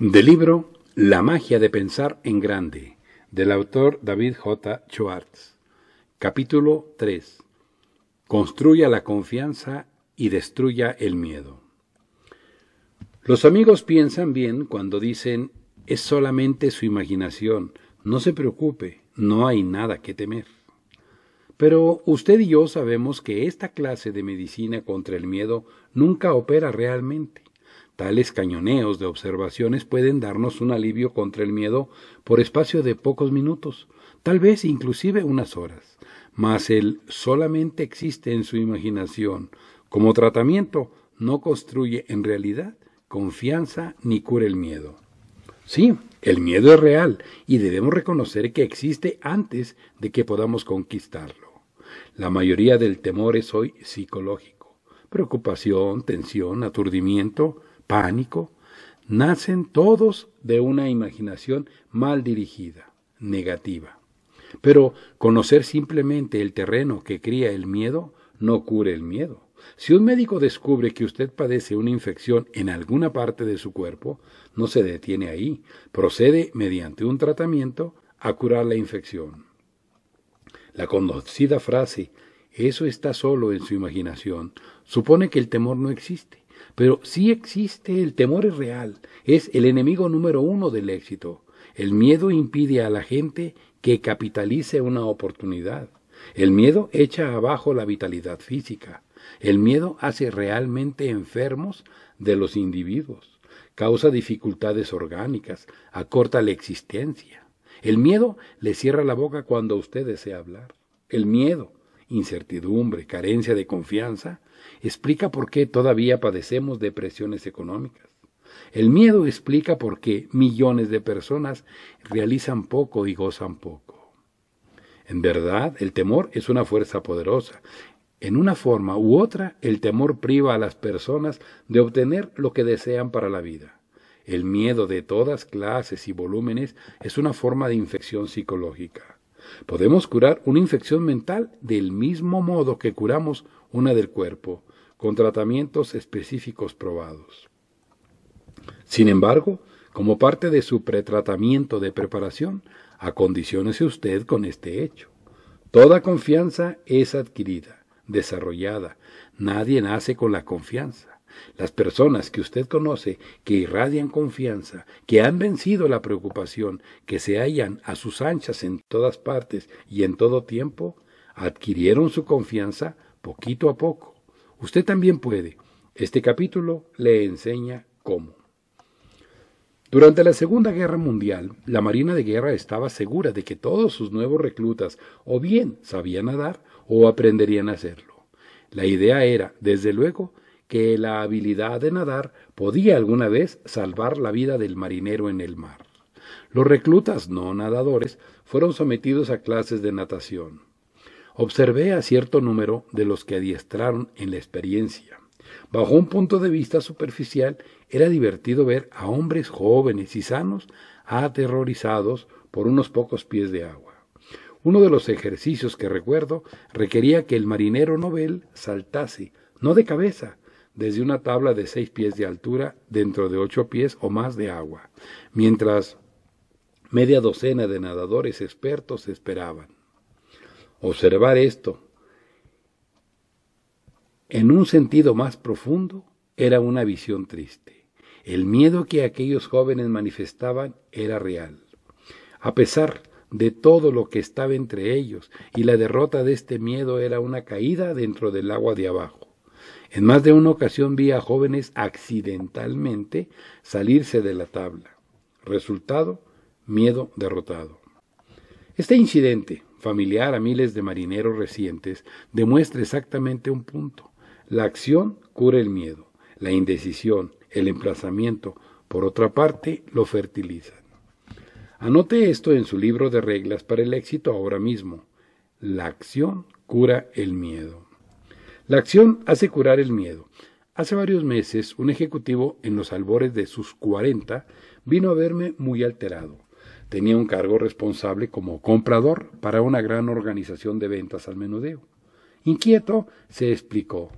Del libro La magia de pensar en grande, del autor David J. Schwartz. Capítulo 3. Construya la confianza y destruya el miedo. Los amigos piensan bien cuando dicen es solamente su imaginación, no se preocupe, no hay nada que temer. Pero usted y yo sabemos que esta clase de medicina contra el miedo nunca opera realmente. Tales cañoneos de observaciones pueden darnos un alivio contra el miedo por espacio de pocos minutos, tal vez inclusive unas horas, mas él solamente existe en su imaginación. Como tratamiento, no construye en realidad confianza ni cura el miedo. Sí, el miedo es real y debemos reconocer que existe antes de que podamos conquistarlo. La mayoría del temor es hoy psicológico. Preocupación, tensión, aturdimiento, pánico, nacen todos de una imaginación mal dirigida, negativa. Pero conocer simplemente el terreno que cría el miedo no cura el miedo. Si un médico descubre que usted padece una infección en alguna parte de su cuerpo, no se detiene ahí, procede mediante un tratamiento a curar la infección. La conocida frase, eso está solo en su imaginación, supone que el temor no existe. Pero sí existe, el temor es real, es el enemigo número uno del éxito. El miedo impide a la gente que capitalice una oportunidad. El miedo echa abajo la vitalidad física. El miedo hace realmente enfermos de los individuos, causa dificultades orgánicas, acorta la existencia. El miedo le cierra la boca cuando usted desea hablar. El miedo, incertidumbre, carencia de confianza, explica por qué todavía padecemos depresiones económicas. El miedo explica por qué millones de personas realizan poco y gozan poco. En verdad, el temor es una fuerza poderosa. En una forma u otra, el temor priva a las personas de obtener lo que desean para la vida. El miedo de todas clases y volúmenes es una forma de infección psicológica. Podemos curar una infección mental del mismo modo que curamos una del cuerpo, con tratamientos específicos probados. Sin embargo, como parte de su pretratamiento de preparación, acondicionese usted con este hecho. Toda confianza es adquirida, desarrollada. Nadie nace con la confianza. Las personas que usted conoce, que irradian confianza, que han vencido la preocupación, que se hallan a sus anchas en todas partes y en todo tiempo, adquirieron su confianza poquito a poco. Usted también puede. Este capítulo le enseña cómo. Durante la Segunda Guerra Mundial, la Marina de Guerra estaba segura de que todos sus nuevos reclutas o bien sabían nadar o aprenderían a hacerlo. La idea era, desde luego, que la habilidad de nadar podía alguna vez salvar la vida del marinero en el mar. Los reclutas no nadadores fueron sometidos a clases de natación. Observé a cierto número de los que adiestraron en la experiencia. Bajo un punto de vista superficial, era divertido ver a hombres jóvenes y sanos aterrorizados por unos pocos pies de agua. Uno de los ejercicios que recuerdo requería que el marinero novel saltase, no de cabeza, desde una tabla de seis pies de altura dentro de ocho pies o más de agua, mientras media docena de nadadores expertos esperaban. Observar esto en un sentido más profundo era una visión triste. El miedo que aquellos jóvenes manifestaban era real. A pesar de todo lo que estaba entre ellos, y la derrota de este miedo era una caída dentro del agua de abajo. En más de una ocasión vi a jóvenes accidentalmente salirse de la tabla. Resultado, miedo derrotado. Este incidente, familiar a miles de marineros recientes, demuestra exactamente un punto. La acción cura el miedo, la indecisión, el emplazamiento, por otra parte, lo fertilizan. Anote esto en su libro de reglas para el éxito ahora mismo. La acción cura el miedo. La acción hace curar el miedo. Hace varios meses, un ejecutivo en los albores de sus cuarenta vino a verme muy alterado. Tenía un cargo responsable como comprador para una gran organización de ventas al menudeo. Inquieto, se explicó.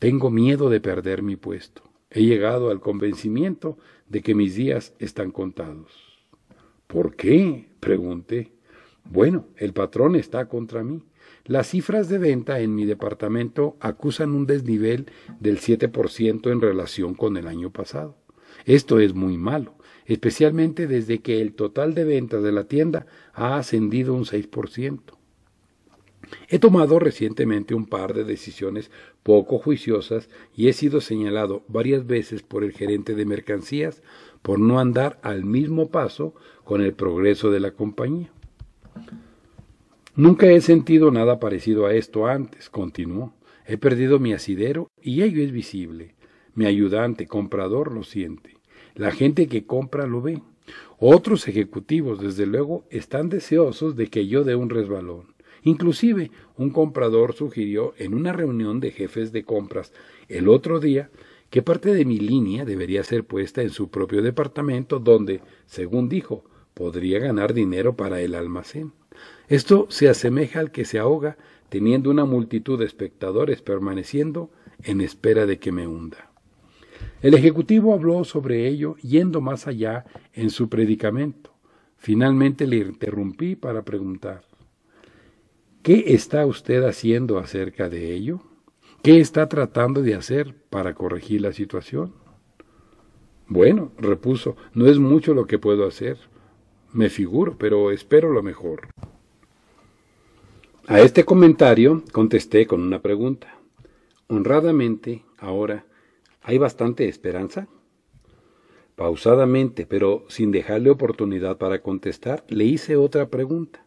Tengo miedo de perder mi puesto. He llegado al convencimiento de que mis días están contados. ¿Por qué? pregunté. Bueno, el patrón está contra mí. Las cifras de venta en mi departamento acusan un desnivel del 7% en relación con el año pasado. Esto es muy malo, especialmente desde que el total de ventas de la tienda ha ascendido un 6%. He tomado recientemente un par de decisiones poco juiciosas y he sido señalado varias veces por el gerente de mercancías por no andar al mismo paso con el progreso de la compañía. Nunca he sentido nada parecido a esto antes, continuó. He perdido mi asidero y ello es visible. Mi ayudante, comprador, lo siente. La gente que compra lo ve. Otros ejecutivos, desde luego, están deseosos de que yo dé un resbalón. Inclusive, un comprador sugirió en una reunión de jefes de compras el otro día que parte de mi línea debería ser puesta en su propio departamento donde, según dijo, podría ganar dinero para el almacén. Esto se asemeja al que se ahoga teniendo una multitud de espectadores permaneciendo en espera de que me hunda. El Ejecutivo habló sobre ello yendo más allá en su predicamento. Finalmente le interrumpí para preguntar, ¿qué está usted haciendo acerca de ello? ¿Qué está tratando de hacer para corregir la situación? Bueno, repuso, no es mucho lo que puedo hacer. Me figuro, pero espero lo mejor. A este comentario contesté con una pregunta. Honradamente, ahora, ¿hay bastante esperanza? Pausadamente, pero sin dejarle oportunidad para contestar, le hice otra pregunta.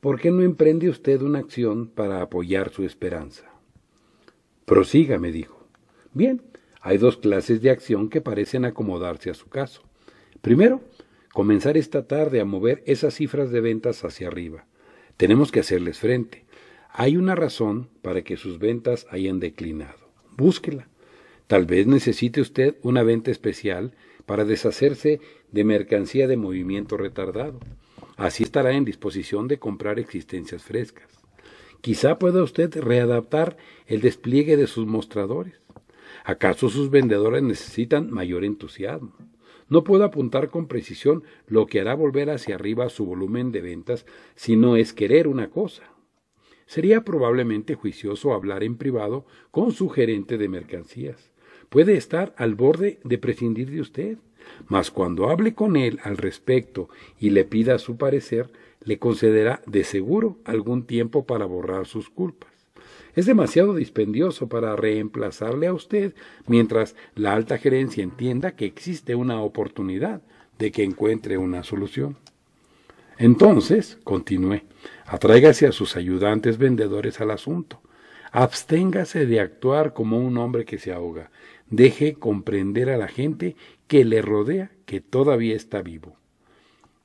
¿Por qué no emprende usted una acción para apoyar su esperanza? Prosiga, me dijo. Bien, hay dos clases de acción que parecen acomodarse a su caso. Primero, comenzar esta tarde a mover esas cifras de ventas hacia arriba. Tenemos que hacerles frente. Hay una razón para que sus ventas hayan declinado. Búsquela. Tal vez necesite usted una venta especial para deshacerse de mercancía de movimiento retardado. Así estará en disposición de comprar existencias frescas. Quizá pueda usted readaptar el despliegue de sus mostradores. ¿Acaso sus vendedores necesitan mayor entusiasmo? No puedo apuntar con precisión lo que hará volver hacia arriba su volumen de ventas si no es querer una cosa. Sería probablemente juicioso hablar en privado con su gerente de mercancías. Puede estar al borde de prescindir de usted, mas cuando hable con él al respecto y le pida su parecer, le concederá de seguro algún tiempo para borrar sus culpas. Es demasiado dispendioso para reemplazarle a usted mientras la alta gerencia entienda que existe una oportunidad de que encuentre una solución. Entonces, continué, atráigase a sus ayudantes vendedores al asunto. Absténgase de actuar como un hombre que se ahoga. Deje comprender a la gente que le rodea que todavía está vivo.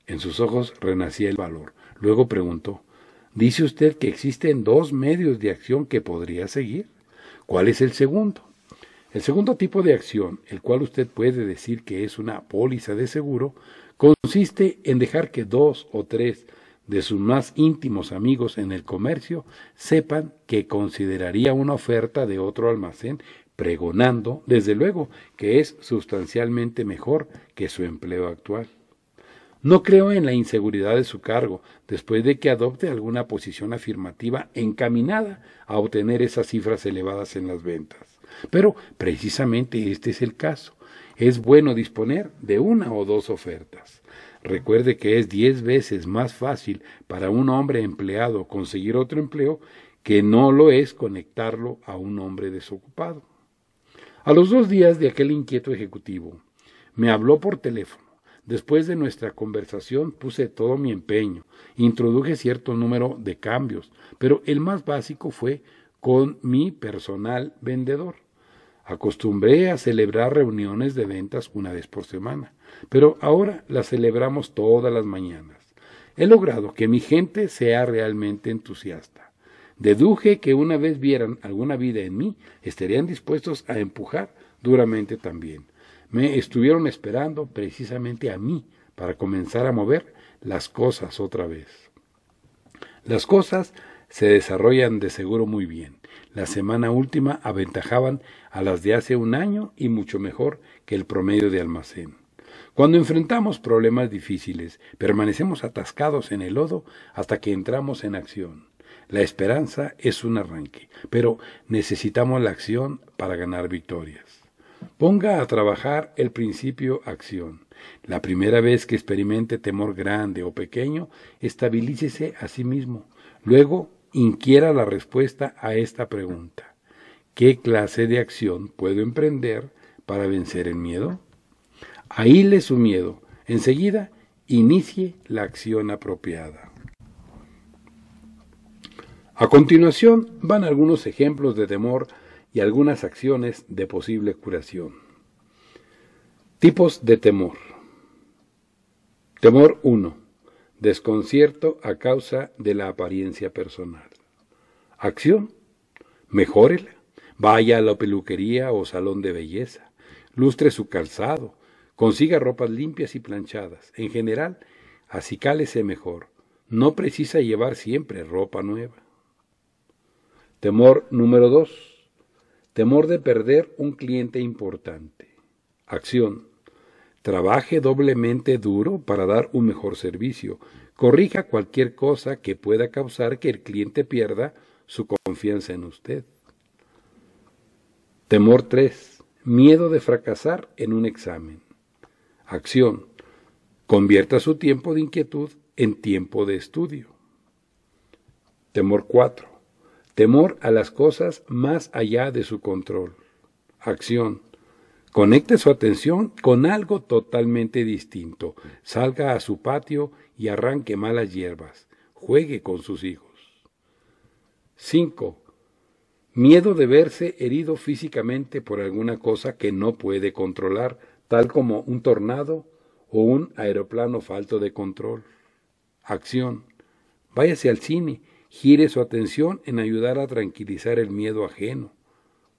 En sus ojos renacía el valor. Luego preguntó Dice usted que existen dos medios de acción que podría seguir. ¿Cuál es el segundo? El segundo tipo de acción, el cual usted puede decir que es una póliza de seguro, consiste en dejar que dos o tres de sus más íntimos amigos en el comercio sepan que consideraría una oferta de otro almacén pregonando, desde luego, que es sustancialmente mejor que su empleo actual. No creo en la inseguridad de su cargo, después de que adopte alguna posición afirmativa encaminada a obtener esas cifras elevadas en las ventas. Pero precisamente este es el caso. Es bueno disponer de una o dos ofertas. Recuerde que es diez veces más fácil para un hombre empleado conseguir otro empleo que no lo es conectarlo a un hombre desocupado. A los dos días de aquel inquieto ejecutivo, me habló por teléfono Después de nuestra conversación puse todo mi empeño, introduje cierto número de cambios, pero el más básico fue con mi personal vendedor. Acostumbré a celebrar reuniones de ventas una vez por semana, pero ahora las celebramos todas las mañanas. He logrado que mi gente sea realmente entusiasta. Deduje que una vez vieran alguna vida en mí, estarían dispuestos a empujar duramente también. Me estuvieron esperando precisamente a mí para comenzar a mover las cosas otra vez. Las cosas se desarrollan de seguro muy bien. La semana última aventajaban a las de hace un año y mucho mejor que el promedio de almacén. Cuando enfrentamos problemas difíciles, permanecemos atascados en el lodo hasta que entramos en acción. La esperanza es un arranque, pero necesitamos la acción para ganar victorias. Ponga a trabajar el principio acción. La primera vez que experimente temor grande o pequeño, estabilícese a sí mismo. Luego, inquiera la respuesta a esta pregunta. ¿Qué clase de acción puedo emprender para vencer el miedo? le su miedo. Enseguida, inicie la acción apropiada. A continuación van algunos ejemplos de temor algunas acciones de posible curación. Tipos de temor. Temor 1. Desconcierto a causa de la apariencia personal. Acción. Mejórela. Vaya a la peluquería o salón de belleza. Lustre su calzado. Consiga ropas limpias y planchadas. En general, acicálese mejor. No precisa llevar siempre ropa nueva. Temor número 2 temor de perder un cliente importante. Acción. Trabaje doblemente duro para dar un mejor servicio. Corrija cualquier cosa que pueda causar que el cliente pierda su confianza en usted. Temor 3. Miedo de fracasar en un examen. Acción. Convierta su tiempo de inquietud en tiempo de estudio. Temor 4 temor a las cosas más allá de su control. Acción. Conecte su atención con algo totalmente distinto. Salga a su patio y arranque malas hierbas. Juegue con sus hijos. 5. Miedo de verse herido físicamente por alguna cosa que no puede controlar, tal como un tornado o un aeroplano falto de control. Acción. Váyase al cine Gire su atención en ayudar a tranquilizar el miedo ajeno.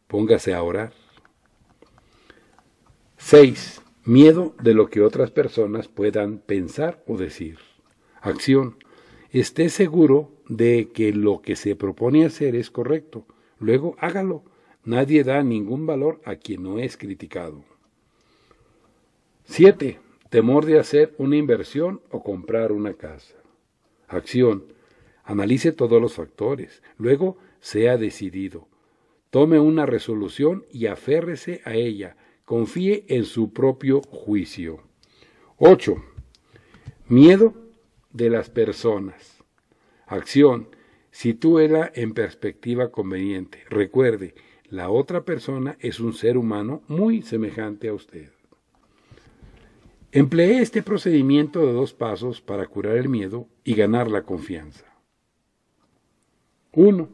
Póngase a orar. 6. Miedo de lo que otras personas puedan pensar o decir. Acción. Esté seguro de que lo que se propone hacer es correcto. Luego hágalo. Nadie da ningún valor a quien no es criticado. 7. Temor de hacer una inversión o comprar una casa. Acción. Analice todos los factores. Luego, sea decidido. Tome una resolución y aférrese a ella. Confíe en su propio juicio. 8. Miedo de las personas. Acción. Sitúela en perspectiva conveniente. Recuerde, la otra persona es un ser humano muy semejante a usted. Empleé este procedimiento de dos pasos para curar el miedo y ganar la confianza. 1.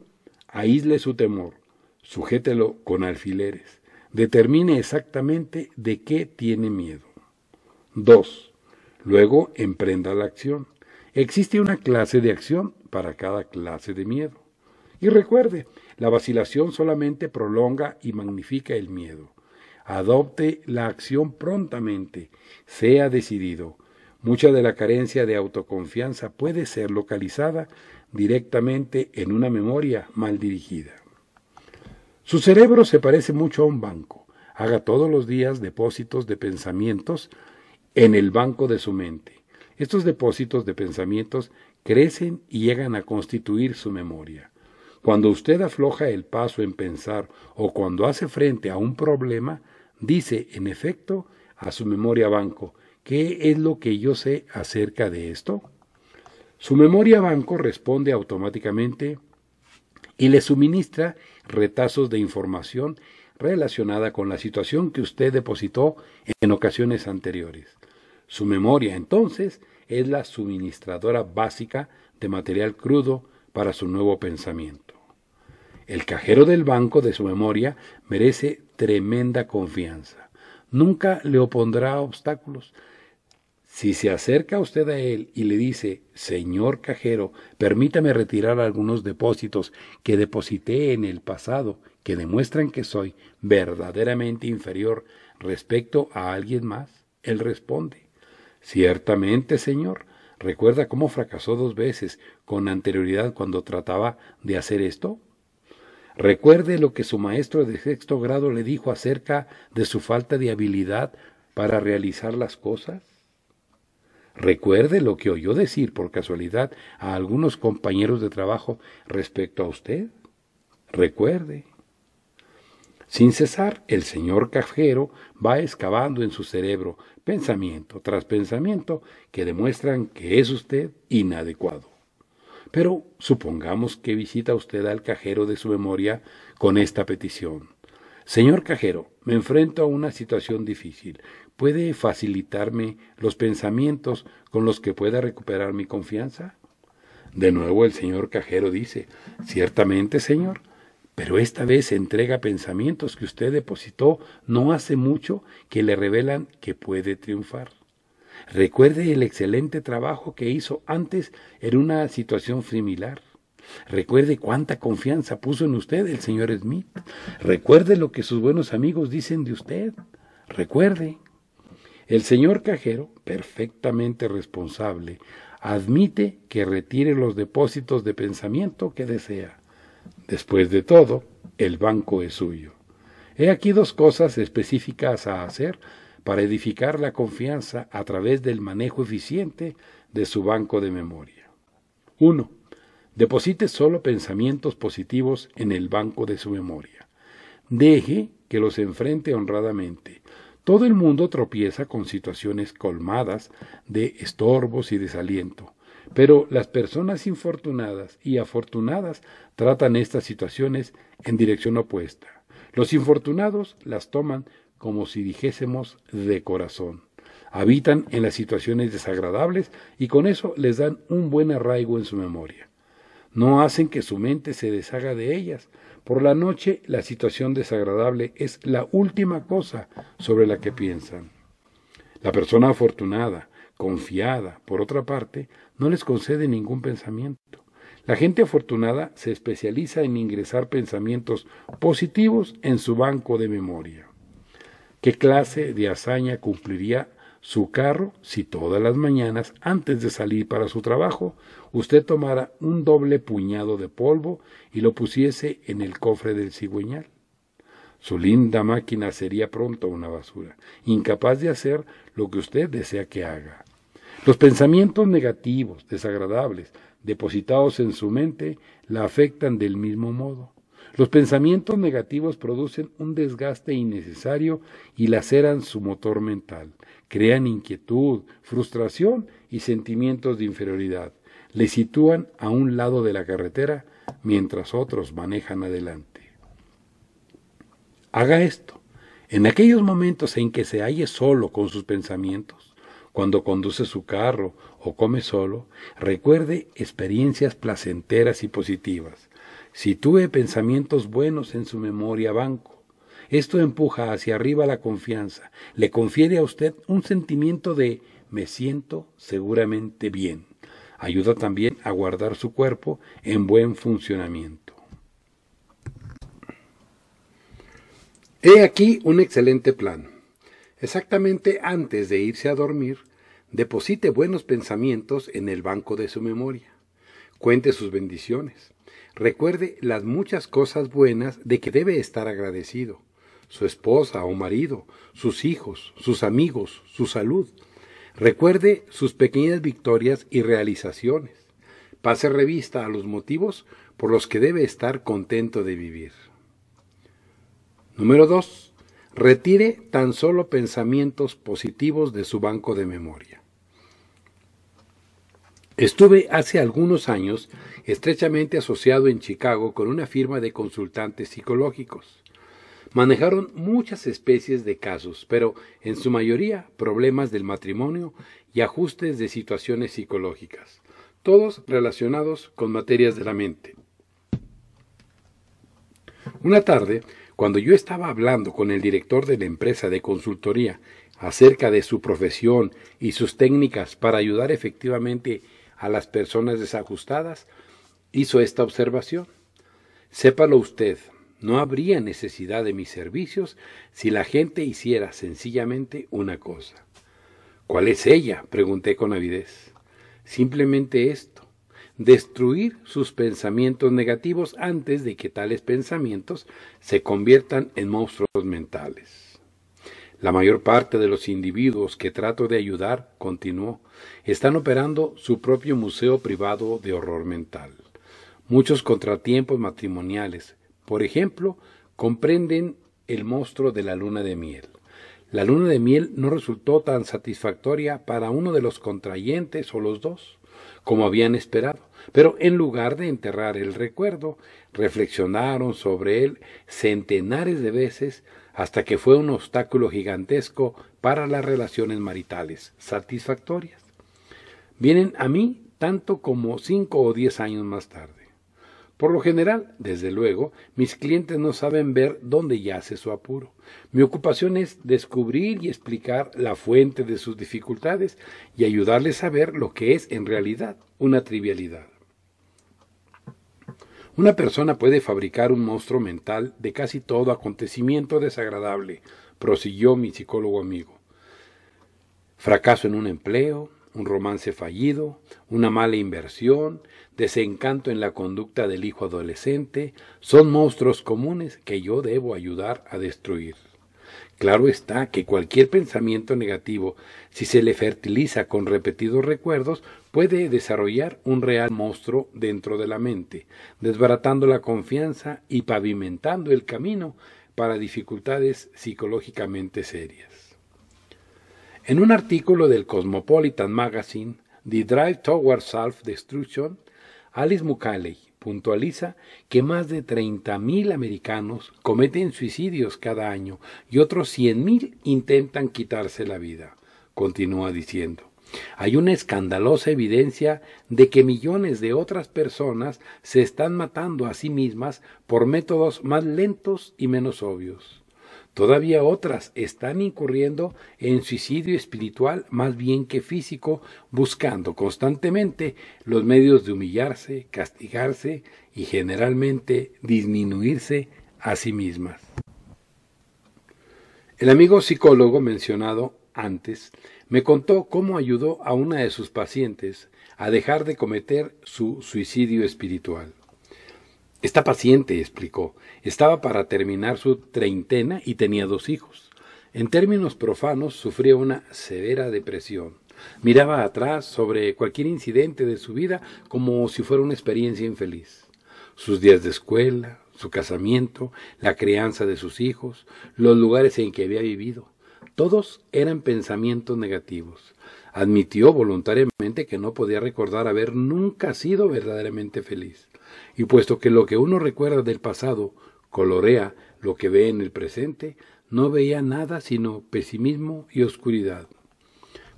Aísle su temor, sujételo con alfileres, determine exactamente de qué tiene miedo. 2. Luego emprenda la acción. Existe una clase de acción para cada clase de miedo. Y recuerde, la vacilación solamente prolonga y magnifica el miedo. Adopte la acción prontamente, sea decidido. Mucha de la carencia de autoconfianza puede ser localizada directamente en una memoria mal dirigida. Su cerebro se parece mucho a un banco. Haga todos los días depósitos de pensamientos en el banco de su mente. Estos depósitos de pensamientos crecen y llegan a constituir su memoria. Cuando usted afloja el paso en pensar o cuando hace frente a un problema, dice, en efecto, a su memoria banco, ¿qué es lo que yo sé acerca de esto? Su memoria banco responde automáticamente y le suministra retazos de información relacionada con la situación que usted depositó en ocasiones anteriores. Su memoria, entonces, es la suministradora básica de material crudo para su nuevo pensamiento. El cajero del banco de su memoria merece tremenda confianza. Nunca le opondrá obstáculos, si se acerca usted a él y le dice, Señor cajero, permítame retirar algunos depósitos que deposité en el pasado, que demuestran que soy verdaderamente inferior respecto a alguien más, él responde, Ciertamente, Señor, ¿recuerda cómo fracasó dos veces con anterioridad cuando trataba de hacer esto? Recuerde lo que su maestro de sexto grado le dijo acerca de su falta de habilidad para realizar las cosas. Recuerde lo que oyó decir por casualidad a algunos compañeros de trabajo respecto a usted. Recuerde. Sin cesar, el señor cajero va excavando en su cerebro pensamiento tras pensamiento que demuestran que es usted inadecuado. Pero supongamos que visita usted al cajero de su memoria con esta petición. Señor cajero, me enfrento a una situación difícil puede facilitarme los pensamientos con los que pueda recuperar mi confianza? De nuevo el señor cajero dice, ciertamente, señor, pero esta vez entrega pensamientos que usted depositó no hace mucho que le revelan que puede triunfar. Recuerde el excelente trabajo que hizo antes en una situación similar. Recuerde cuánta confianza puso en usted el señor Smith. Recuerde lo que sus buenos amigos dicen de usted. Recuerde. El señor cajero, perfectamente responsable, admite que retire los depósitos de pensamiento que desea. Después de todo, el banco es suyo. He aquí dos cosas específicas a hacer para edificar la confianza a través del manejo eficiente de su banco de memoria. 1. Deposite solo pensamientos positivos en el banco de su memoria. Deje que los enfrente honradamente, todo el mundo tropieza con situaciones colmadas de estorbos y desaliento, pero las personas infortunadas y afortunadas tratan estas situaciones en dirección opuesta. Los infortunados las toman como si dijésemos de corazón. Habitan en las situaciones desagradables y con eso les dan un buen arraigo en su memoria. No hacen que su mente se deshaga de ellas, por la noche la situación desagradable es la última cosa sobre la que piensan. La persona afortunada, confiada, por otra parte, no les concede ningún pensamiento. La gente afortunada se especializa en ingresar pensamientos positivos en su banco de memoria. ¿Qué clase de hazaña cumpliría su carro si todas las mañanas, antes de salir para su trabajo, usted tomara un doble puñado de polvo y lo pusiese en el cofre del cigüeñal. Su linda máquina sería pronto una basura, incapaz de hacer lo que usted desea que haga. Los pensamientos negativos, desagradables, depositados en su mente, la afectan del mismo modo. Los pensamientos negativos producen un desgaste innecesario y laceran su motor mental, crean inquietud, frustración y sentimientos de inferioridad, le sitúan a un lado de la carretera mientras otros manejan adelante. Haga esto. En aquellos momentos en que se halle solo con sus pensamientos, cuando conduce su carro o come solo, recuerde experiencias placenteras y positivas. Sitúe pensamientos buenos en su memoria banco. Esto empuja hacia arriba la confianza, le confiere a usted un sentimiento de me siento seguramente bien. Ayuda también a guardar su cuerpo en buen funcionamiento. He aquí un excelente plan. Exactamente antes de irse a dormir, deposite buenos pensamientos en el banco de su memoria. Cuente sus bendiciones. Recuerde las muchas cosas buenas de que debe estar agradecido. Su esposa o marido, sus hijos, sus amigos, su salud, Recuerde sus pequeñas victorias y realizaciones. Pase revista a los motivos por los que debe estar contento de vivir. Número 2. Retire tan solo pensamientos positivos de su banco de memoria. Estuve hace algunos años estrechamente asociado en Chicago con una firma de consultantes psicológicos. Manejaron muchas especies de casos, pero en su mayoría problemas del matrimonio y ajustes de situaciones psicológicas, todos relacionados con materias de la mente. Una tarde, cuando yo estaba hablando con el director de la empresa de consultoría acerca de su profesión y sus técnicas para ayudar efectivamente a las personas desajustadas, hizo esta observación. Sépalo usted, no habría necesidad de mis servicios si la gente hiciera sencillamente una cosa. ¿Cuál es ella? pregunté con avidez. Simplemente esto destruir sus pensamientos negativos antes de que tales pensamientos se conviertan en monstruos mentales. La mayor parte de los individuos que trato de ayudar, continuó, están operando su propio museo privado de horror mental. Muchos contratiempos matrimoniales, por ejemplo, comprenden el monstruo de la luna de miel. La luna de miel no resultó tan satisfactoria para uno de los contrayentes o los dos, como habían esperado, pero en lugar de enterrar el recuerdo, reflexionaron sobre él centenares de veces hasta que fue un obstáculo gigantesco para las relaciones maritales satisfactorias. Vienen a mí tanto como cinco o diez años más tarde. Por lo general, desde luego, mis clientes no saben ver dónde yace su apuro. Mi ocupación es descubrir y explicar la fuente de sus dificultades y ayudarles a ver lo que es en realidad una trivialidad. Una persona puede fabricar un monstruo mental de casi todo acontecimiento desagradable, prosiguió mi psicólogo amigo. Fracaso en un empleo, un romance fallido, una mala inversión, desencanto en la conducta del hijo adolescente, son monstruos comunes que yo debo ayudar a destruir. Claro está que cualquier pensamiento negativo, si se le fertiliza con repetidos recuerdos, puede desarrollar un real monstruo dentro de la mente, desbaratando la confianza y pavimentando el camino para dificultades psicológicamente serias. En un artículo del Cosmopolitan Magazine, The Drive Toward Self-Destruction, Alice Mukaley puntualiza que más de mil americanos cometen suicidios cada año y otros mil intentan quitarse la vida. Continúa diciendo. Hay una escandalosa evidencia de que millones de otras personas se están matando a sí mismas por métodos más lentos y menos obvios. Todavía otras están incurriendo en suicidio espiritual más bien que físico, buscando constantemente los medios de humillarse, castigarse y generalmente disminuirse a sí mismas. El amigo psicólogo mencionado antes me contó cómo ayudó a una de sus pacientes a dejar de cometer su suicidio espiritual. Está paciente, explicó. Estaba para terminar su treintena y tenía dos hijos. En términos profanos, sufría una severa depresión. Miraba atrás sobre cualquier incidente de su vida como si fuera una experiencia infeliz. Sus días de escuela, su casamiento, la crianza de sus hijos, los lugares en que había vivido. Todos eran pensamientos negativos. Admitió voluntariamente que no podía recordar haber nunca sido verdaderamente feliz. Y puesto que lo que uno recuerda del pasado colorea lo que ve en el presente, no veía nada sino pesimismo y oscuridad.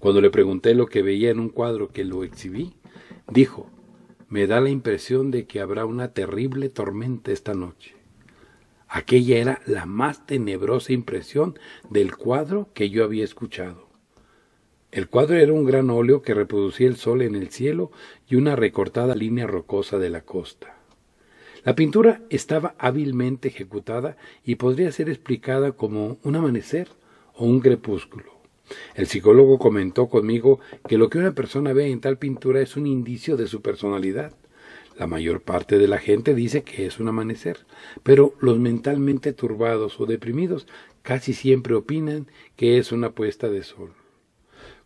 Cuando le pregunté lo que veía en un cuadro que lo exhibí, dijo, me da la impresión de que habrá una terrible tormenta esta noche. Aquella era la más tenebrosa impresión del cuadro que yo había escuchado. El cuadro era un gran óleo que reproducía el sol en el cielo y una recortada línea rocosa de la costa. La pintura estaba hábilmente ejecutada y podría ser explicada como un amanecer o un crepúsculo. El psicólogo comentó conmigo que lo que una persona ve en tal pintura es un indicio de su personalidad. La mayor parte de la gente dice que es un amanecer, pero los mentalmente turbados o deprimidos casi siempre opinan que es una puesta de sol.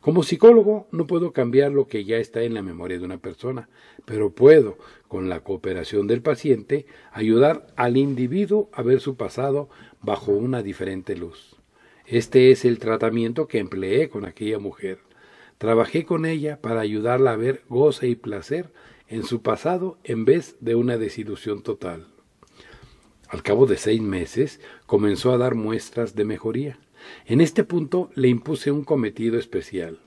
Como psicólogo no puedo cambiar lo que ya está en la memoria de una persona, pero puedo, con la cooperación del paciente, ayudar al individuo a ver su pasado bajo una diferente luz. Este es el tratamiento que empleé con aquella mujer. Trabajé con ella para ayudarla a ver goce y placer en su pasado en vez de una desilusión total. Al cabo de seis meses comenzó a dar muestras de mejoría. En este punto le impuse un cometido especial.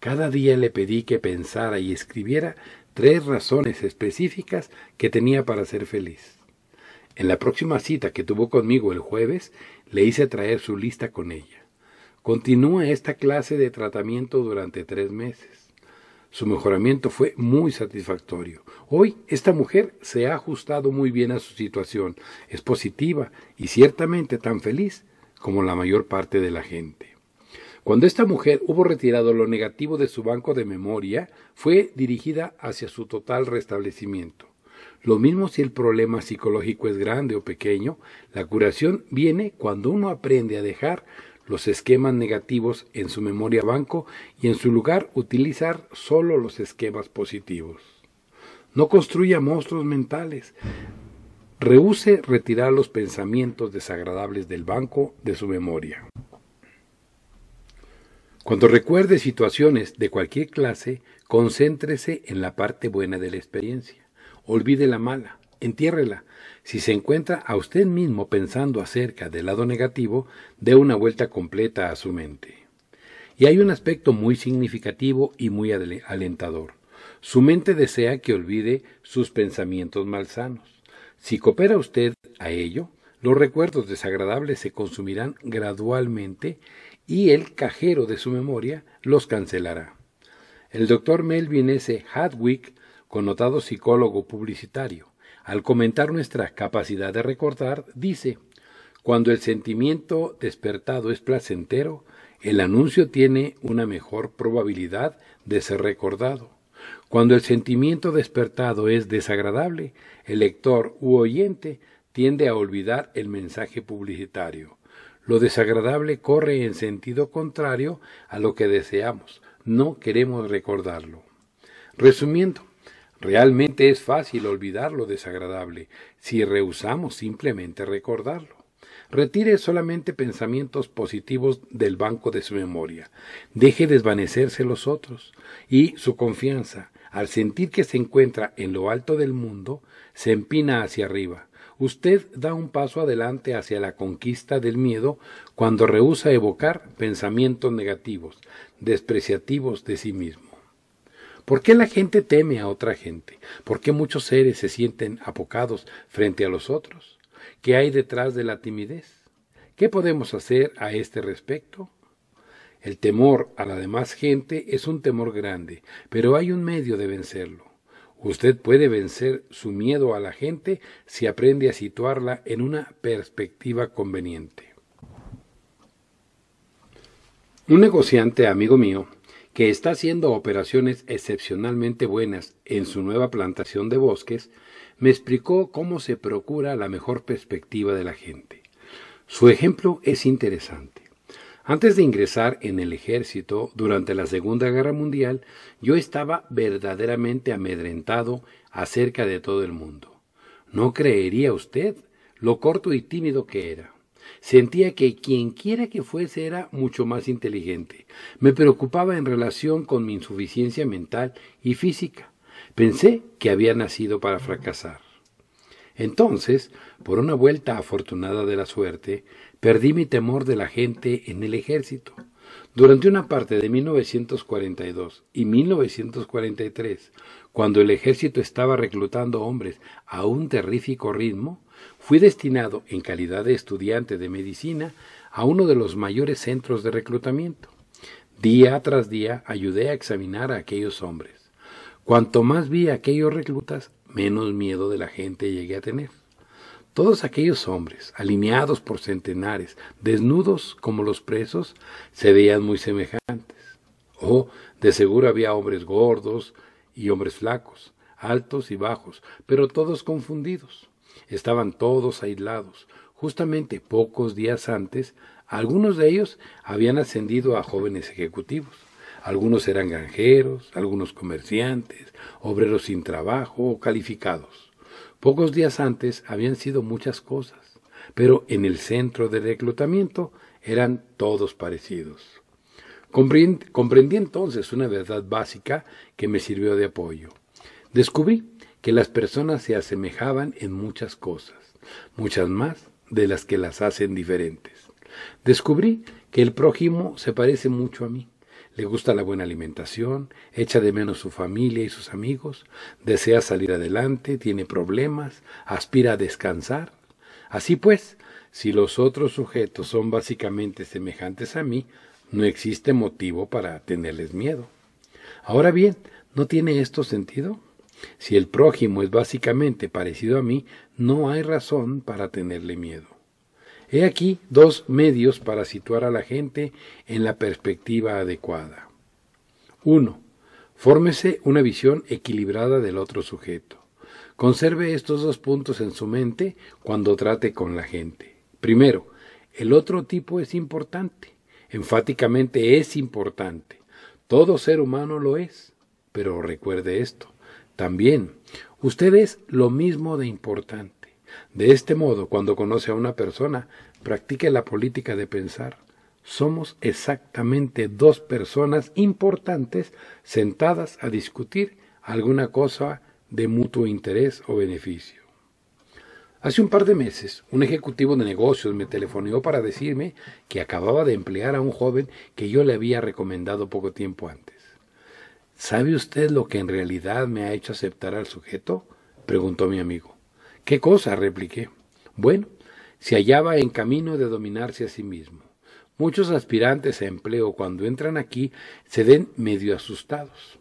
Cada día le pedí que pensara y escribiera tres razones específicas que tenía para ser feliz. En la próxima cita que tuvo conmigo el jueves, le hice traer su lista con ella. Continúa esta clase de tratamiento durante tres meses. Su mejoramiento fue muy satisfactorio. Hoy esta mujer se ha ajustado muy bien a su situación, es positiva y ciertamente tan feliz como la mayor parte de la gente. Cuando esta mujer hubo retirado lo negativo de su banco de memoria, fue dirigida hacia su total restablecimiento. Lo mismo si el problema psicológico es grande o pequeño, la curación viene cuando uno aprende a dejar los esquemas negativos en su memoria banco y en su lugar utilizar solo los esquemas positivos. No construya monstruos mentales, Rehúse retirar los pensamientos desagradables del banco de su memoria. Cuando recuerde situaciones de cualquier clase, concéntrese en la parte buena de la experiencia. Olvide la mala, entiérrela. Si se encuentra a usted mismo pensando acerca del lado negativo, dé una vuelta completa a su mente. Y hay un aspecto muy significativo y muy alentador. Su mente desea que olvide sus pensamientos malsanos. Si coopera usted a ello, los recuerdos desagradables se consumirán gradualmente y el cajero de su memoria los cancelará. El doctor Melvin S. Hadwick, connotado psicólogo publicitario, al comentar nuestra capacidad de recordar, dice, cuando el sentimiento despertado es placentero, el anuncio tiene una mejor probabilidad de ser recordado. Cuando el sentimiento despertado es desagradable, el lector u oyente tiende a olvidar el mensaje publicitario. Lo desagradable corre en sentido contrario a lo que deseamos, no queremos recordarlo. Resumiendo, realmente es fácil olvidar lo desagradable si rehusamos simplemente recordarlo. Retire solamente pensamientos positivos del banco de su memoria. Deje desvanecerse los otros y su confianza al sentir que se encuentra en lo alto del mundo, se empina hacia arriba. Usted da un paso adelante hacia la conquista del miedo cuando rehúsa evocar pensamientos negativos, despreciativos de sí mismo. ¿Por qué la gente teme a otra gente? ¿Por qué muchos seres se sienten apocados frente a los otros? ¿Qué hay detrás de la timidez? ¿Qué podemos hacer a este respecto? El temor a la demás gente es un temor grande, pero hay un medio de vencerlo. Usted puede vencer su miedo a la gente si aprende a situarla en una perspectiva conveniente. Un negociante amigo mío, que está haciendo operaciones excepcionalmente buenas en su nueva plantación de bosques, me explicó cómo se procura la mejor perspectiva de la gente. Su ejemplo es interesante. Antes de ingresar en el ejército, durante la Segunda Guerra Mundial, yo estaba verdaderamente amedrentado acerca de todo el mundo. No creería usted lo corto y tímido que era. Sentía que quienquiera que fuese era mucho más inteligente. Me preocupaba en relación con mi insuficiencia mental y física. Pensé que había nacido para fracasar. Entonces, por una vuelta afortunada de la suerte, Perdí mi temor de la gente en el ejército. Durante una parte de 1942 y 1943, cuando el ejército estaba reclutando hombres a un terrífico ritmo, fui destinado, en calidad de estudiante de medicina, a uno de los mayores centros de reclutamiento. Día tras día ayudé a examinar a aquellos hombres. Cuanto más vi a aquellos reclutas, menos miedo de la gente llegué a tener. Todos aquellos hombres, alineados por centenares, desnudos como los presos, se veían muy semejantes. Oh, de seguro había hombres gordos y hombres flacos, altos y bajos, pero todos confundidos. Estaban todos aislados. Justamente pocos días antes, algunos de ellos habían ascendido a jóvenes ejecutivos. Algunos eran granjeros, algunos comerciantes, obreros sin trabajo o calificados. Pocos días antes habían sido muchas cosas, pero en el centro de reclutamiento eran todos parecidos. Comprendí, comprendí entonces una verdad básica que me sirvió de apoyo. Descubrí que las personas se asemejaban en muchas cosas, muchas más de las que las hacen diferentes. Descubrí que el prójimo se parece mucho a mí, le gusta la buena alimentación, echa de menos su familia y sus amigos, desea salir adelante, tiene problemas, aspira a descansar. Así pues, si los otros sujetos son básicamente semejantes a mí, no existe motivo para tenerles miedo. Ahora bien, ¿no tiene esto sentido? Si el prójimo es básicamente parecido a mí, no hay razón para tenerle miedo. He aquí dos medios para situar a la gente en la perspectiva adecuada. 1. Fórmese una visión equilibrada del otro sujeto. Conserve estos dos puntos en su mente cuando trate con la gente. Primero, el otro tipo es importante. Enfáticamente es importante. Todo ser humano lo es. Pero recuerde esto. También, usted es lo mismo de importante. De este modo, cuando conoce a una persona, practique la política de pensar. Somos exactamente dos personas importantes sentadas a discutir alguna cosa de mutuo interés o beneficio. Hace un par de meses, un ejecutivo de negocios me telefoneó para decirme que acababa de emplear a un joven que yo le había recomendado poco tiempo antes. ¿Sabe usted lo que en realidad me ha hecho aceptar al sujeto? preguntó mi amigo. ¿Qué cosa? repliqué. Bueno, se hallaba en camino de dominarse a sí mismo. Muchos aspirantes a empleo cuando entran aquí se den medio asustados.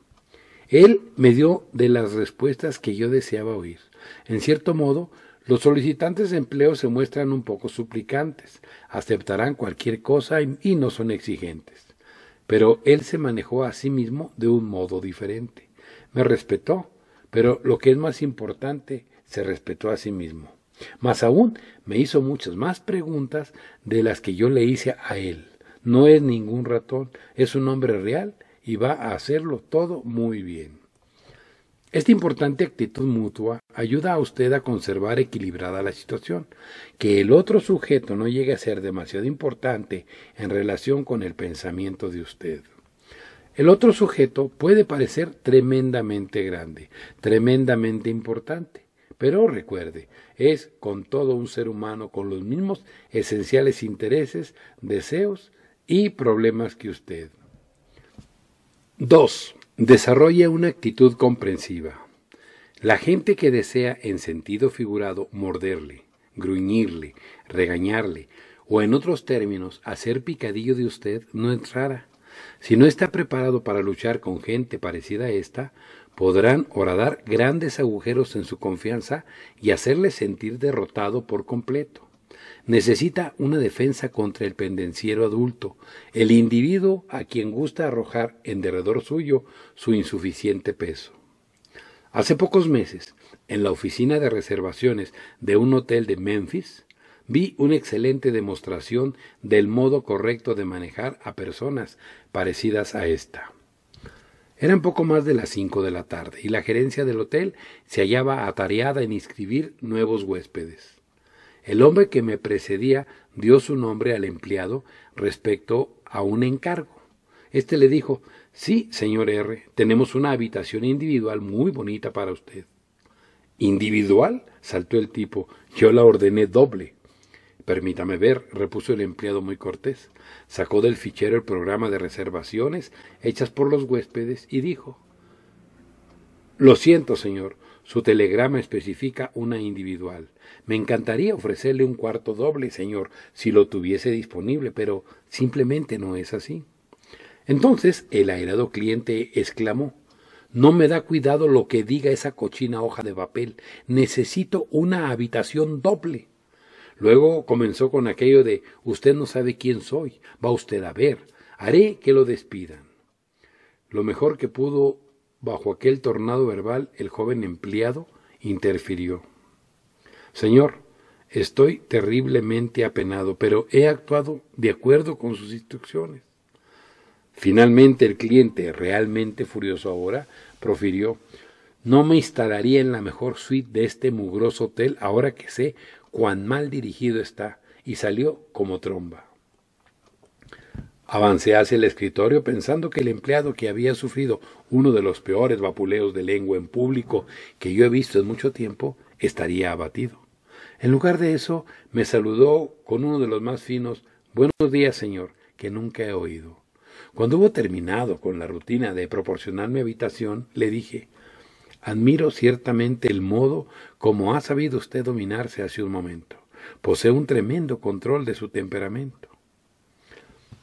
Él me dio de las respuestas que yo deseaba oír. En cierto modo, los solicitantes de empleo se muestran un poco suplicantes, aceptarán cualquier cosa y no son exigentes. Pero él se manejó a sí mismo de un modo diferente. Me respetó, pero lo que es más importante, se respetó a sí mismo. Más aún, me hizo muchas más preguntas de las que yo le hice a él. No es ningún ratón, es un hombre real y va a hacerlo todo muy bien. Esta importante actitud mutua ayuda a usted a conservar equilibrada la situación. Que el otro sujeto no llegue a ser demasiado importante en relación con el pensamiento de usted. El otro sujeto puede parecer tremendamente grande, tremendamente importante, pero recuerde, es con todo un ser humano con los mismos esenciales intereses, deseos y problemas que usted. 2. Desarrolla una actitud comprensiva. La gente que desea en sentido figurado morderle, gruñirle, regañarle o en otros términos hacer picadillo de usted no es rara. Si no está preparado para luchar con gente parecida a esta, podrán horadar grandes agujeros en su confianza y hacerle sentir derrotado por completo. Necesita una defensa contra el pendenciero adulto, el individuo a quien gusta arrojar en derredor suyo su insuficiente peso. Hace pocos meses, en la oficina de reservaciones de un hotel de Memphis, vi una excelente demostración del modo correcto de manejar a personas parecidas a esta. Eran poco más de las cinco de la tarde y la gerencia del hotel se hallaba atareada en inscribir nuevos huéspedes. El hombre que me precedía dio su nombre al empleado respecto a un encargo. Este le dijo Sí, señor R, tenemos una habitación individual muy bonita para usted. ¿Individual? saltó el tipo. Yo la ordené doble. Permítame ver, repuso el empleado muy cortés. Sacó del fichero el programa de reservaciones hechas por los huéspedes y dijo Lo siento, señor. Su telegrama especifica una individual. Me encantaría ofrecerle un cuarto doble, señor, si lo tuviese disponible, pero simplemente no es así. Entonces el airado cliente exclamó no me da cuidado lo que diga esa cochina hoja de papel. Necesito una habitación doble. Luego comenzó con aquello de usted no sabe quién soy, va usted a ver, haré que lo despidan. Lo mejor que pudo bajo aquel tornado verbal el joven empleado interfirió. Señor, estoy terriblemente apenado, pero he actuado de acuerdo con sus instrucciones. Finalmente el cliente, realmente furioso ahora, profirió No me instalaría en la mejor suite de este mugroso hotel ahora que sé cuán mal dirigido está, y salió como tromba. Avancé hacia el escritorio pensando que el empleado que había sufrido uno de los peores vapuleos de lengua en público que yo he visto en mucho tiempo estaría abatido. En lugar de eso, me saludó con uno de los más finos Buenos días, señor, que nunca he oído. Cuando hubo terminado con la rutina de proporcionarme habitación, le dije Admiro ciertamente el modo como ha sabido usted dominarse hace un momento. Posee un tremendo control de su temperamento.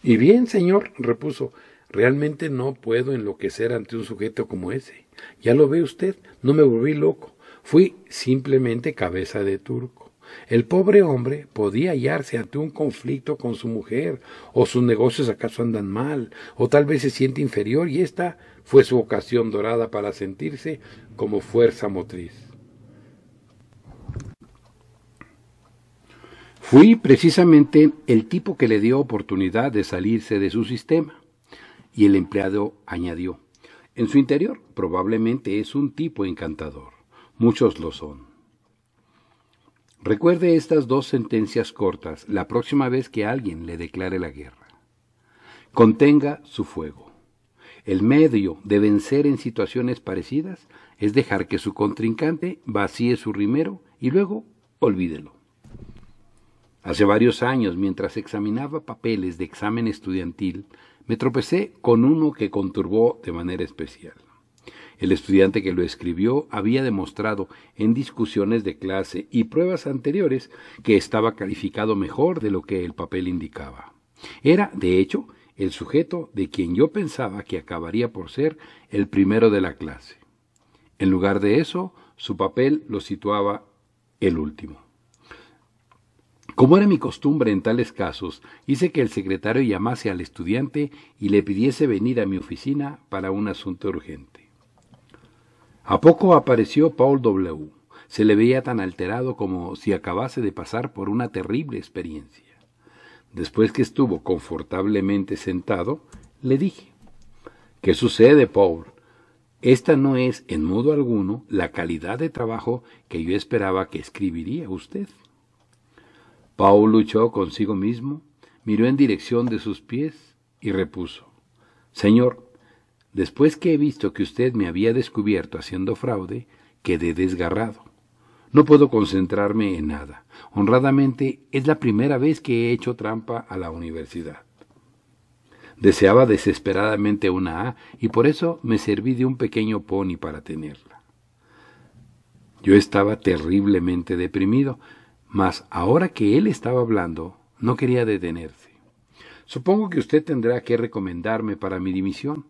Y bien, señor, repuso, realmente no puedo enloquecer ante un sujeto como ese. Ya lo ve usted, no me volví loco. Fui simplemente cabeza de turco. El pobre hombre podía hallarse ante un conflicto con su mujer, o sus negocios acaso andan mal, o tal vez se siente inferior y está fue su ocasión dorada para sentirse como fuerza motriz. Fui precisamente el tipo que le dio oportunidad de salirse de su sistema. Y el empleado añadió, en su interior probablemente es un tipo encantador. Muchos lo son. Recuerde estas dos sentencias cortas la próxima vez que alguien le declare la guerra. Contenga su fuego. El medio de vencer en situaciones parecidas es dejar que su contrincante vacíe su rimero y luego olvídelo. Hace varios años, mientras examinaba papeles de examen estudiantil, me tropecé con uno que conturbó de manera especial. El estudiante que lo escribió había demostrado en discusiones de clase y pruebas anteriores que estaba calificado mejor de lo que el papel indicaba. Era, de hecho, el sujeto de quien yo pensaba que acabaría por ser el primero de la clase. En lugar de eso, su papel lo situaba el último. Como era mi costumbre en tales casos, hice que el secretario llamase al estudiante y le pidiese venir a mi oficina para un asunto urgente. A poco apareció Paul W. Se le veía tan alterado como si acabase de pasar por una terrible experiencia. Después que estuvo confortablemente sentado, le dije, ¿Qué sucede, Paul? Esta no es, en modo alguno, la calidad de trabajo que yo esperaba que escribiría usted. Paul luchó consigo mismo, miró en dirección de sus pies y repuso, Señor, después que he visto que usted me había descubierto haciendo fraude, quedé desgarrado. No puedo concentrarme en nada. Honradamente, es la primera vez que he hecho trampa a la universidad. Deseaba desesperadamente una A y por eso me serví de un pequeño pony para tenerla. Yo estaba terriblemente deprimido, mas ahora que él estaba hablando, no quería detenerse. Supongo que usted tendrá que recomendarme para mi dimisión.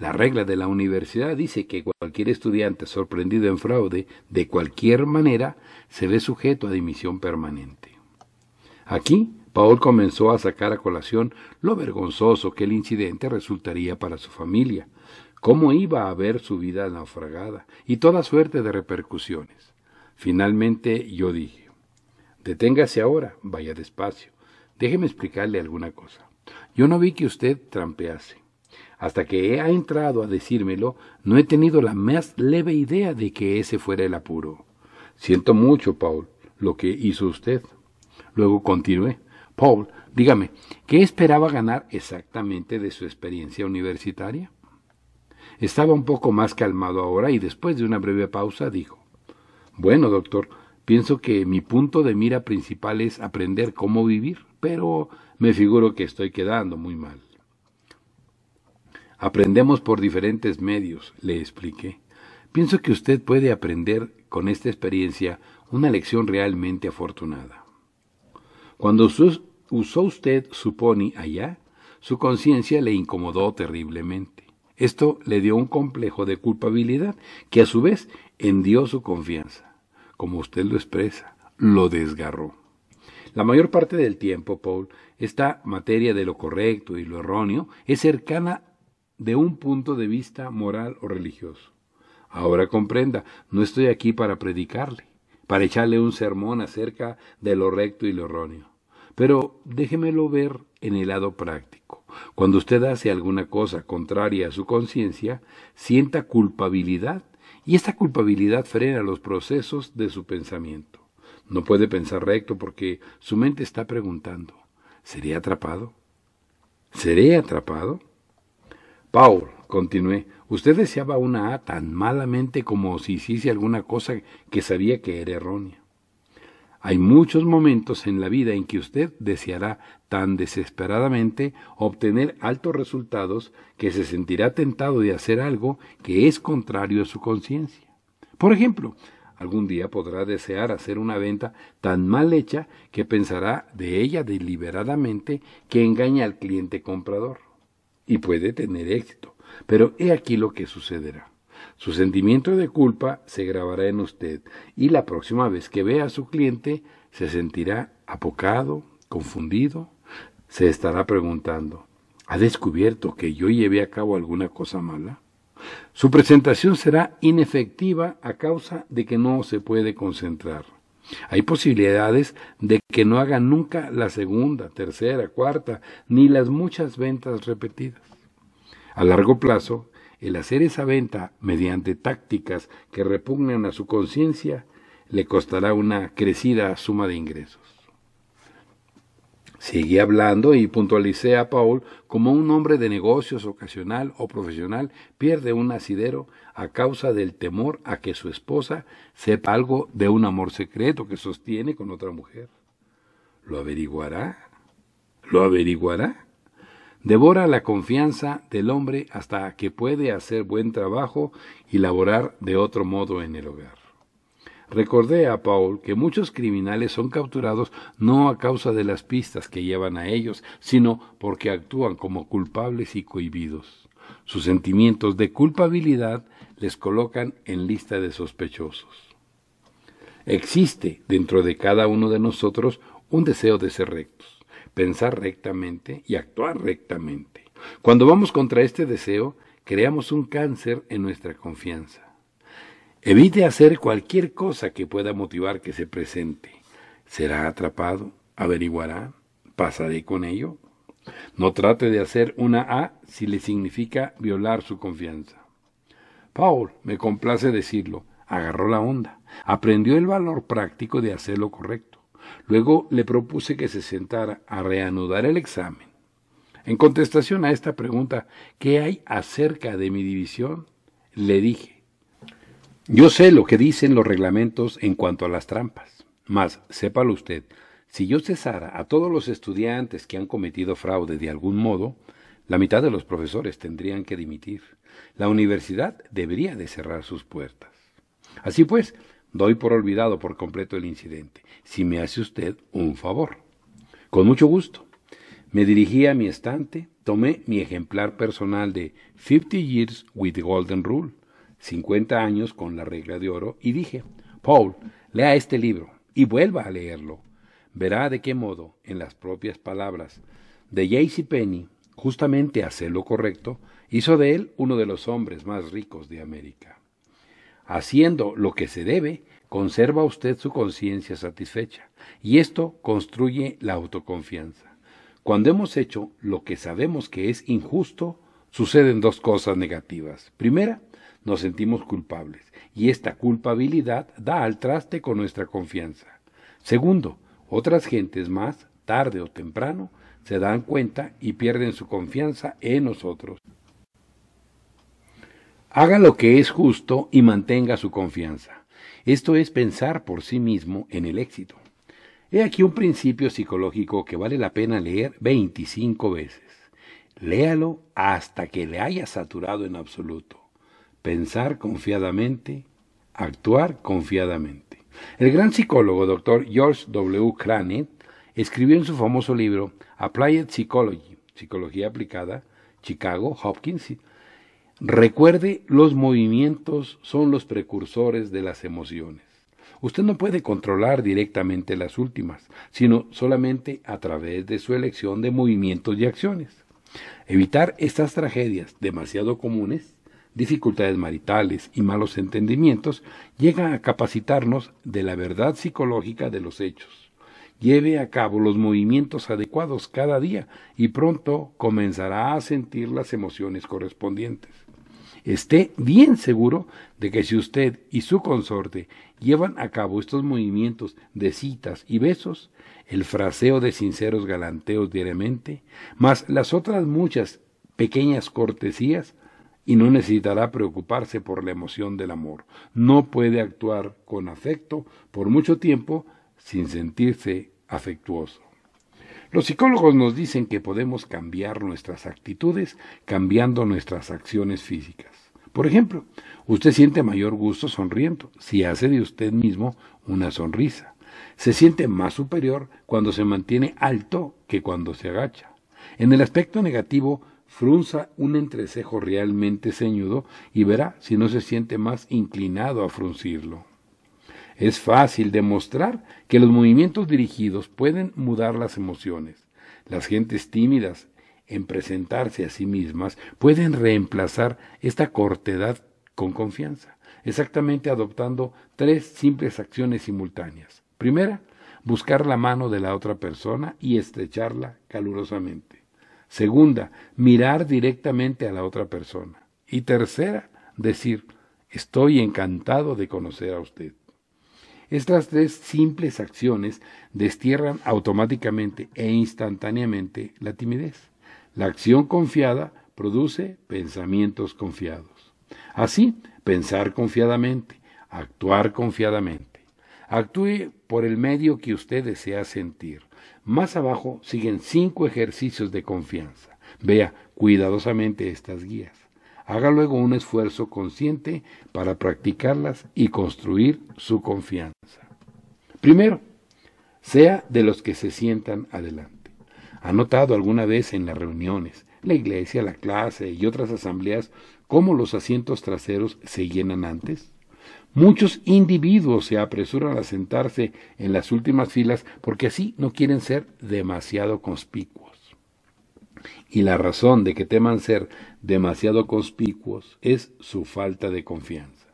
La regla de la universidad dice que cualquier estudiante sorprendido en fraude, de cualquier manera, se ve sujeto a dimisión permanente. Aquí, Paul comenzó a sacar a colación lo vergonzoso que el incidente resultaría para su familia, cómo iba a ver su vida naufragada y toda suerte de repercusiones. Finalmente yo dije, deténgase ahora, vaya despacio, déjeme explicarle alguna cosa. Yo no vi que usted trampease. Hasta que he entrado a decírmelo, no he tenido la más leve idea de que ese fuera el apuro. Siento mucho, Paul, lo que hizo usted. Luego continué. Paul, dígame, ¿qué esperaba ganar exactamente de su experiencia universitaria? Estaba un poco más calmado ahora y después de una breve pausa dijo Bueno, doctor, pienso que mi punto de mira principal es aprender cómo vivir, pero me figuro que estoy quedando muy mal. Aprendemos por diferentes medios, le expliqué. Pienso que usted puede aprender con esta experiencia una lección realmente afortunada. Cuando usó usted su pony allá, su conciencia le incomodó terriblemente. Esto le dio un complejo de culpabilidad que a su vez hendió su confianza. Como usted lo expresa, lo desgarró. La mayor parte del tiempo, Paul, esta materia de lo correcto y lo erróneo es cercana de un punto de vista moral o religioso. Ahora comprenda, no estoy aquí para predicarle, para echarle un sermón acerca de lo recto y lo erróneo. Pero déjemelo ver en el lado práctico. Cuando usted hace alguna cosa contraria a su conciencia, sienta culpabilidad y esta culpabilidad frena los procesos de su pensamiento. No puede pensar recto porque su mente está preguntando, ¿seré atrapado? ¿Seré atrapado? Paul, continué, usted deseaba una A tan malamente como si hiciese alguna cosa que sabía que era errónea. Hay muchos momentos en la vida en que usted deseará tan desesperadamente obtener altos resultados que se sentirá tentado de hacer algo que es contrario a su conciencia. Por ejemplo, algún día podrá desear hacer una venta tan mal hecha que pensará de ella deliberadamente que engaña al cliente comprador y puede tener éxito. Pero he aquí lo que sucederá. Su sentimiento de culpa se grabará en usted y la próxima vez que vea a su cliente se sentirá apocado, confundido, se estará preguntando, ¿ha descubierto que yo llevé a cabo alguna cosa mala? Su presentación será inefectiva a causa de que no se puede concentrar. Hay posibilidades de que no haga nunca la segunda, tercera, cuarta, ni las muchas ventas repetidas. A largo plazo, el hacer esa venta mediante tácticas que repugnan a su conciencia le costará una crecida suma de ingresos. Seguí hablando y puntualicé a Paul como un hombre de negocios ocasional o profesional pierde un asidero a causa del temor a que su esposa sepa algo de un amor secreto que sostiene con otra mujer. ¿Lo averiguará? ¿Lo averiguará? Devora la confianza del hombre hasta que puede hacer buen trabajo y laborar de otro modo en el hogar. Recordé a Paul que muchos criminales son capturados no a causa de las pistas que llevan a ellos, sino porque actúan como culpables y cohibidos. Sus sentimientos de culpabilidad les colocan en lista de sospechosos. Existe dentro de cada uno de nosotros un deseo de ser rectos, pensar rectamente y actuar rectamente. Cuando vamos contra este deseo, creamos un cáncer en nuestra confianza. Evite hacer cualquier cosa que pueda motivar que se presente. ¿Será atrapado? ¿Averiguará? ¿Pasaré con ello? No trate de hacer una A si le significa violar su confianza. Paul, me complace decirlo, agarró la onda, aprendió el valor práctico de hacer lo correcto. Luego le propuse que se sentara a reanudar el examen. En contestación a esta pregunta, ¿qué hay acerca de mi división? Le dije, yo sé lo que dicen los reglamentos en cuanto a las trampas, mas sépalo usted, si yo cesara a todos los estudiantes que han cometido fraude de algún modo, la mitad de los profesores tendrían que dimitir. La universidad debería de cerrar sus puertas. Así pues, doy por olvidado por completo el incidente, si me hace usted un favor. Con mucho gusto. Me dirigí a mi estante, tomé mi ejemplar personal de Fifty Years with the Golden Rule 50 años con la regla de oro y dije, Paul, lea este libro y vuelva a leerlo. Verá de qué modo, en las propias palabras de J.C. Penny, justamente hacer lo correcto, hizo de él uno de los hombres más ricos de América. Haciendo lo que se debe, conserva usted su conciencia satisfecha, y esto construye la autoconfianza. Cuando hemos hecho lo que sabemos que es injusto, suceden dos cosas negativas. Primera, nos sentimos culpables, y esta culpabilidad da al traste con nuestra confianza. Segundo, otras gentes más, tarde o temprano, se dan cuenta y pierden su confianza en nosotros. Haga lo que es justo y mantenga su confianza. Esto es pensar por sí mismo en el éxito. He aquí un principio psicológico que vale la pena leer 25 veces. Léalo hasta que le haya saturado en absoluto pensar confiadamente, actuar confiadamente. El gran psicólogo Dr. George W. Cranet escribió en su famoso libro Applied Psychology, Psicología Aplicada, Chicago, Hopkins. Recuerde, los movimientos son los precursores de las emociones. Usted no puede controlar directamente las últimas, sino solamente a través de su elección de movimientos y acciones. Evitar estas tragedias demasiado comunes dificultades maritales y malos entendimientos, llegan a capacitarnos de la verdad psicológica de los hechos. Lleve a cabo los movimientos adecuados cada día y pronto comenzará a sentir las emociones correspondientes. Esté bien seguro de que si usted y su consorte llevan a cabo estos movimientos de citas y besos, el fraseo de sinceros galanteos diariamente, más las otras muchas pequeñas cortesías, y no necesitará preocuparse por la emoción del amor. No puede actuar con afecto por mucho tiempo sin sentirse afectuoso. Los psicólogos nos dicen que podemos cambiar nuestras actitudes cambiando nuestras acciones físicas. Por ejemplo, usted siente mayor gusto sonriendo si hace de usted mismo una sonrisa. Se siente más superior cuando se mantiene alto que cuando se agacha. En el aspecto negativo, frunza un entrecejo realmente ceñudo y verá si no se siente más inclinado a fruncirlo. Es fácil demostrar que los movimientos dirigidos pueden mudar las emociones. Las gentes tímidas en presentarse a sí mismas pueden reemplazar esta cortedad con confianza, exactamente adoptando tres simples acciones simultáneas. Primera, buscar la mano de la otra persona y estrecharla calurosamente. Segunda, mirar directamente a la otra persona. Y tercera, decir, estoy encantado de conocer a usted. Estas tres simples acciones destierran automáticamente e instantáneamente la timidez. La acción confiada produce pensamientos confiados. Así, pensar confiadamente, actuar confiadamente. Actúe por el medio que usted desea sentir. Más abajo siguen cinco ejercicios de confianza. Vea cuidadosamente estas guías. Haga luego un esfuerzo consciente para practicarlas y construir su confianza. Primero, sea de los que se sientan adelante. ¿Ha notado alguna vez en las reuniones, la iglesia, la clase y otras asambleas cómo los asientos traseros se llenan antes? Muchos individuos se apresuran a sentarse en las últimas filas porque así no quieren ser demasiado conspicuos. Y la razón de que teman ser demasiado conspicuos es su falta de confianza.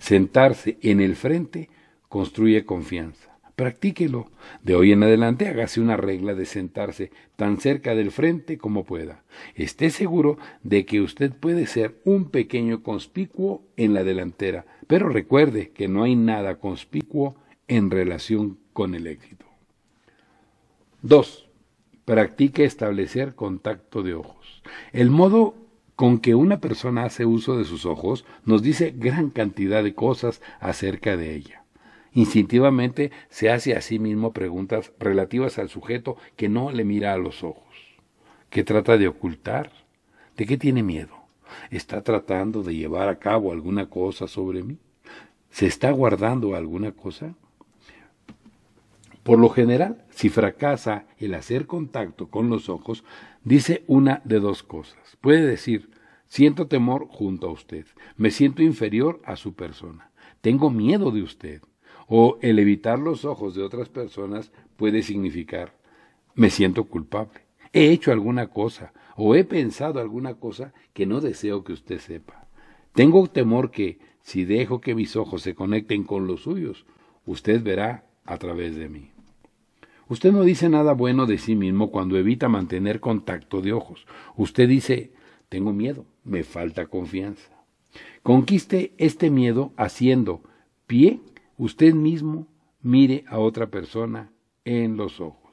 Sentarse en el frente construye confianza. Practíquelo. De hoy en adelante hágase una regla de sentarse tan cerca del frente como pueda. Esté seguro de que usted puede ser un pequeño conspicuo en la delantera, pero recuerde que no hay nada conspicuo en relación con el éxito. 2. Practique establecer contacto de ojos. El modo con que una persona hace uso de sus ojos nos dice gran cantidad de cosas acerca de ella. Instintivamente se hace a sí mismo preguntas relativas al sujeto que no le mira a los ojos. ¿Qué trata de ocultar? ¿De qué tiene miedo? ¿Está tratando de llevar a cabo alguna cosa sobre mí? ¿Se está guardando alguna cosa? Por lo general, si fracasa el hacer contacto con los ojos, dice una de dos cosas. Puede decir, siento temor junto a usted, me siento inferior a su persona, tengo miedo de usted, o el evitar los ojos de otras personas puede significar me siento culpable, he hecho alguna cosa o he pensado alguna cosa que no deseo que usted sepa. Tengo temor que si dejo que mis ojos se conecten con los suyos, usted verá a través de mí. Usted no dice nada bueno de sí mismo cuando evita mantener contacto de ojos. Usted dice, tengo miedo, me falta confianza. Conquiste este miedo haciendo pie usted mismo mire a otra persona en los ojos.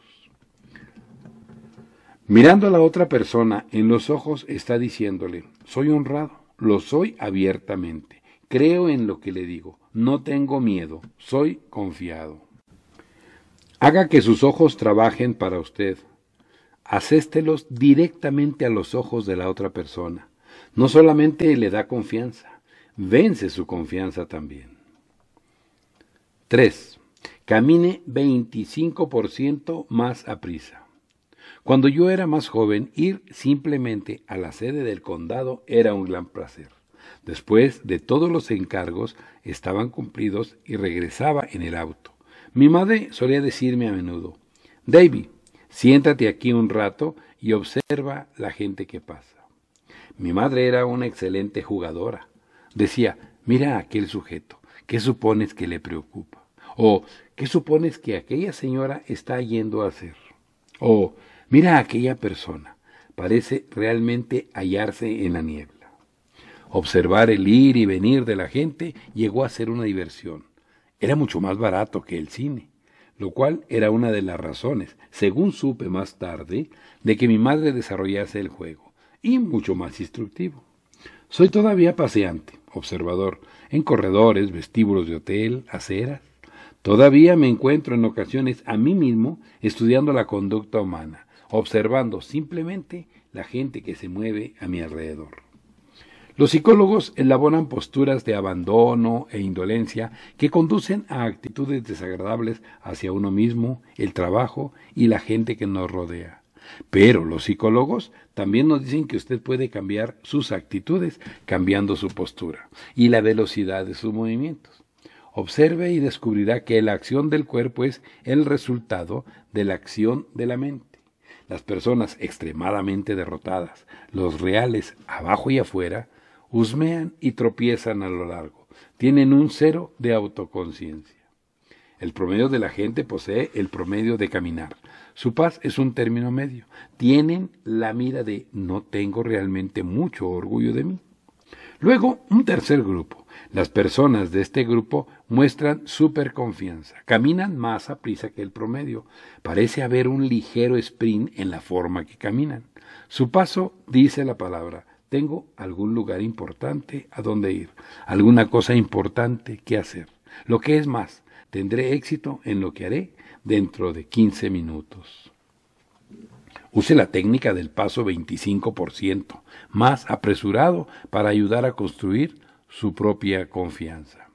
Mirando a la otra persona en los ojos está diciéndole, soy honrado, lo soy abiertamente, creo en lo que le digo, no tengo miedo, soy confiado. Haga que sus ojos trabajen para usted. Acéstelos directamente a los ojos de la otra persona. No solamente le da confianza, vence su confianza también. 3. Camine 25% más a prisa. Cuando yo era más joven, ir simplemente a la sede del condado era un gran placer. Después de todos los encargos estaban cumplidos y regresaba en el auto. Mi madre solía decirme a menudo, Davy, siéntate aquí un rato y observa la gente que pasa. Mi madre era una excelente jugadora. Decía, mira a aquel sujeto, ¿qué supones que le preocupa? O, ¿qué supones que aquella señora está yendo a hacer? O, mira a aquella persona, parece realmente hallarse en la niebla. Observar el ir y venir de la gente llegó a ser una diversión. Era mucho más barato que el cine, lo cual era una de las razones, según supe más tarde, de que mi madre desarrollase el juego, y mucho más instructivo. Soy todavía paseante, observador, en corredores, vestíbulos de hotel, aceras, Todavía me encuentro en ocasiones a mí mismo estudiando la conducta humana, observando simplemente la gente que se mueve a mi alrededor. Los psicólogos elaboran posturas de abandono e indolencia que conducen a actitudes desagradables hacia uno mismo, el trabajo y la gente que nos rodea. Pero los psicólogos también nos dicen que usted puede cambiar sus actitudes cambiando su postura y la velocidad de sus movimientos. Observe y descubrirá que la acción del cuerpo es el resultado de la acción de la mente. Las personas extremadamente derrotadas, los reales abajo y afuera, husmean y tropiezan a lo largo. Tienen un cero de autoconciencia. El promedio de la gente posee el promedio de caminar. Su paz es un término medio. Tienen la mira de no tengo realmente mucho orgullo de mí. Luego, un tercer grupo las personas de este grupo muestran confianza. caminan más a prisa que el promedio, parece haber un ligero sprint en la forma que caminan. Su paso dice la palabra, tengo algún lugar importante a donde ir, alguna cosa importante que hacer. Lo que es más, tendré éxito en lo que haré dentro de 15 minutos. Use la técnica del paso 25%, más apresurado para ayudar a construir su propia confianza.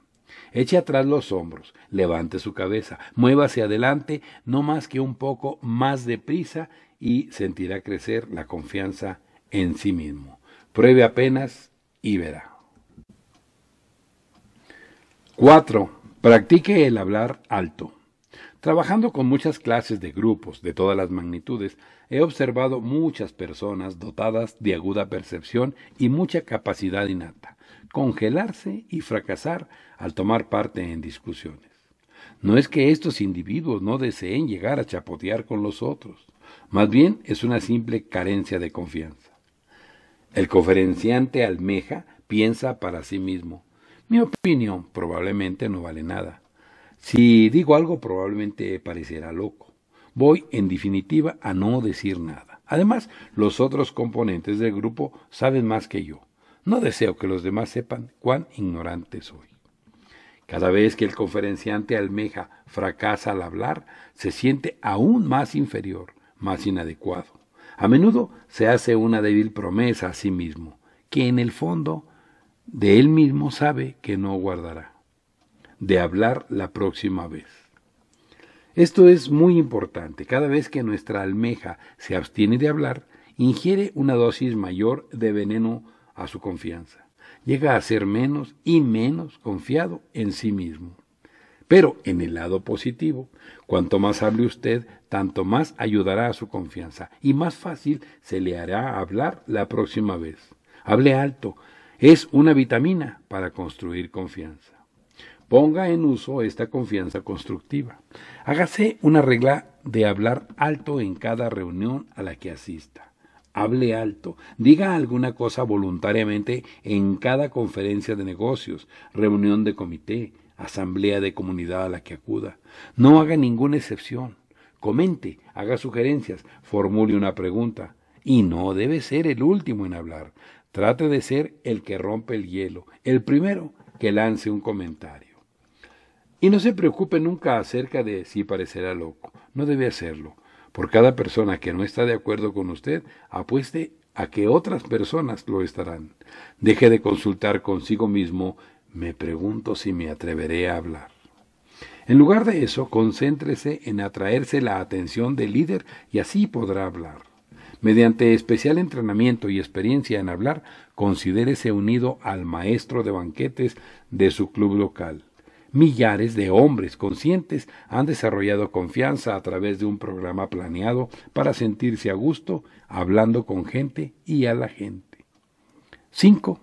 Eche atrás los hombros, levante su cabeza, muévase adelante no más que un poco más deprisa y sentirá crecer la confianza en sí mismo. Pruebe apenas y verá. 4. Practique el hablar alto. Trabajando con muchas clases de grupos de todas las magnitudes, he observado muchas personas dotadas de aguda percepción y mucha capacidad innata, congelarse y fracasar al tomar parte en discusiones. No es que estos individuos no deseen llegar a chapotear con los otros, más bien es una simple carencia de confianza. El conferenciante almeja piensa para sí mismo. Mi opinión probablemente no vale nada. Si digo algo probablemente parecerá loco. Voy, en definitiva, a no decir nada. Además, los otros componentes del grupo saben más que yo. No deseo que los demás sepan cuán ignorante soy. Cada vez que el conferenciante almeja fracasa al hablar, se siente aún más inferior, más inadecuado. A menudo se hace una débil promesa a sí mismo, que en el fondo de él mismo sabe que no guardará de hablar la próxima vez. Esto es muy importante. Cada vez que nuestra almeja se abstiene de hablar, ingiere una dosis mayor de veneno a su confianza. Llega a ser menos y menos confiado en sí mismo. Pero en el lado positivo, cuanto más hable usted, tanto más ayudará a su confianza y más fácil se le hará hablar la próxima vez. Hable alto, es una vitamina para construir confianza. Ponga en uso esta confianza constructiva. Hágase una regla de hablar alto en cada reunión a la que asista. Hable alto, diga alguna cosa voluntariamente en cada conferencia de negocios, reunión de comité, asamblea de comunidad a la que acuda. No haga ninguna excepción. Comente, haga sugerencias, formule una pregunta. Y no debe ser el último en hablar. Trate de ser el que rompe el hielo, el primero que lance un comentario. Y no se preocupe nunca acerca de si parecerá loco. No debe hacerlo. Por cada persona que no está de acuerdo con usted, apueste a que otras personas lo estarán. Deje de consultar consigo mismo, me pregunto si me atreveré a hablar. En lugar de eso, concéntrese en atraerse la atención del líder y así podrá hablar. Mediante especial entrenamiento y experiencia en hablar, considérese unido al maestro de banquetes de su club local. Millares de hombres conscientes han desarrollado confianza a través de un programa planeado para sentirse a gusto hablando con gente y a la gente. 5.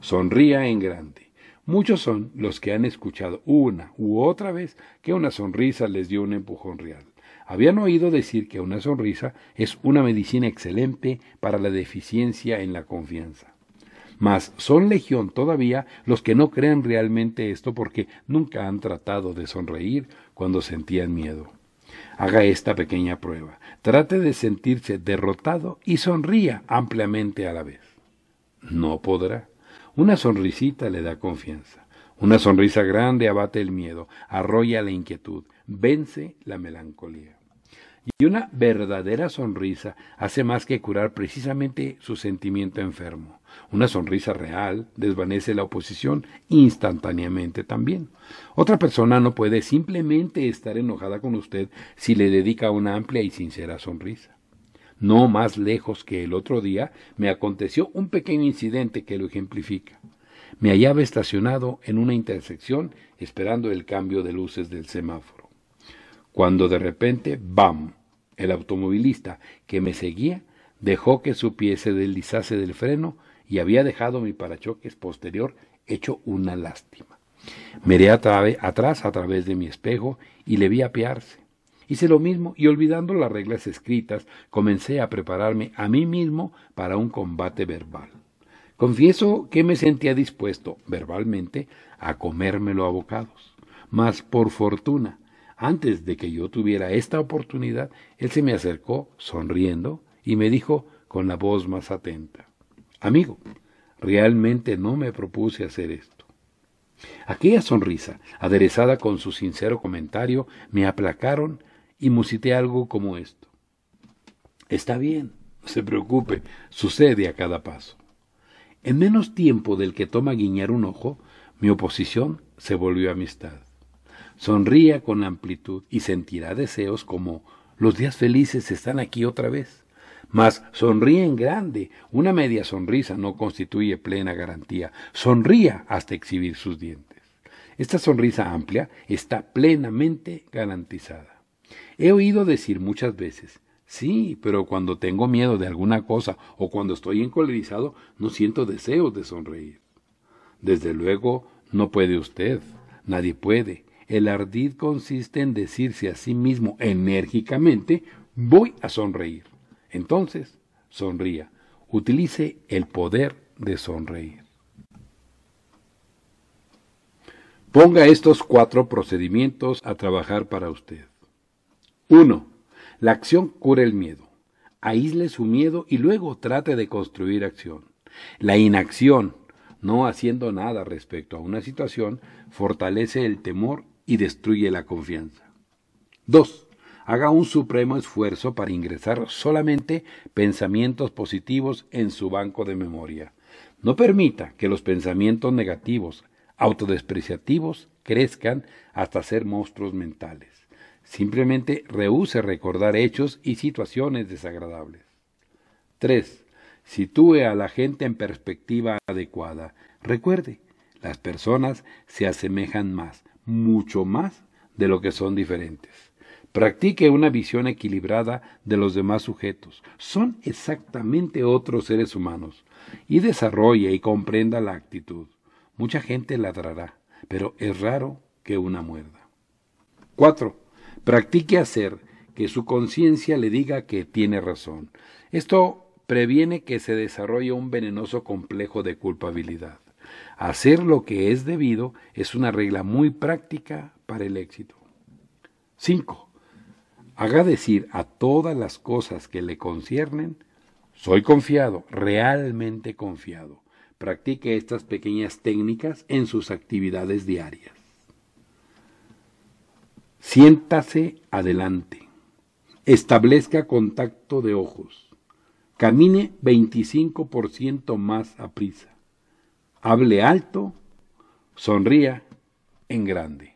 Sonría en grande. Muchos son los que han escuchado una u otra vez que una sonrisa les dio un empujón real. Habían oído decir que una sonrisa es una medicina excelente para la deficiencia en la confianza mas son legión todavía los que no creen realmente esto porque nunca han tratado de sonreír cuando sentían miedo. Haga esta pequeña prueba. Trate de sentirse derrotado y sonría ampliamente a la vez. No podrá. Una sonrisita le da confianza. Una sonrisa grande abate el miedo, arrolla la inquietud, vence la melancolía. Y una verdadera sonrisa hace más que curar precisamente su sentimiento enfermo. Una sonrisa real desvanece la oposición instantáneamente también. Otra persona no puede simplemente estar enojada con usted si le dedica una amplia y sincera sonrisa. No más lejos que el otro día me aconteció un pequeño incidente que lo ejemplifica. Me hallaba estacionado en una intersección esperando el cambio de luces del semáforo. Cuando de repente, ¡bam! El automovilista que me seguía dejó que su pie se deslizase del freno y había dejado mi parachoques posterior hecho una lástima. Miré atrás a través de mi espejo y le vi apearse. Hice lo mismo y olvidando las reglas escritas, comencé a prepararme a mí mismo para un combate verbal. Confieso que me sentía dispuesto, verbalmente, a comérmelo a bocados. Mas, por fortuna, antes de que yo tuviera esta oportunidad, él se me acercó, sonriendo, y me dijo con la voz más atenta Amigo, realmente no me propuse hacer esto. Aquella sonrisa, aderezada con su sincero comentario, me aplacaron y musité algo como esto. Está bien, no se preocupe, sucede a cada paso. En menos tiempo del que toma guiñar un ojo, mi oposición se volvió amistad. Sonría con amplitud y sentirá deseos como los días felices están aquí otra vez mas sonríe en grande. Una media sonrisa no constituye plena garantía. Sonría hasta exhibir sus dientes. Esta sonrisa amplia está plenamente garantizada. He oído decir muchas veces, sí, pero cuando tengo miedo de alguna cosa o cuando estoy encolerizado, no siento deseos de sonreír. Desde luego, no puede usted, nadie puede. El ardid consiste en decirse a sí mismo enérgicamente, voy a sonreír. Entonces, sonría. Utilice el poder de sonreír. Ponga estos cuatro procedimientos a trabajar para usted. 1. La acción cura el miedo. Aísle su miedo y luego trate de construir acción. La inacción, no haciendo nada respecto a una situación, fortalece el temor y destruye la confianza. 2 haga un supremo esfuerzo para ingresar solamente pensamientos positivos en su banco de memoria. No permita que los pensamientos negativos, autodespreciativos, crezcan hasta ser monstruos mentales. Simplemente rehúse recordar hechos y situaciones desagradables. 3. Sitúe a la gente en perspectiva adecuada. Recuerde, las personas se asemejan más, mucho más de lo que son diferentes. Practique una visión equilibrada de los demás sujetos. Son exactamente otros seres humanos. Y desarrolle y comprenda la actitud. Mucha gente ladrará, pero es raro que una muerda. 4. Practique hacer que su conciencia le diga que tiene razón. Esto previene que se desarrolle un venenoso complejo de culpabilidad. Hacer lo que es debido es una regla muy práctica para el éxito. 5 haga decir a todas las cosas que le conciernen, soy confiado, realmente confiado. Practique estas pequeñas técnicas en sus actividades diarias. Siéntase adelante. Establezca contacto de ojos. Camine 25% más a prisa. Hable alto. Sonría en grande.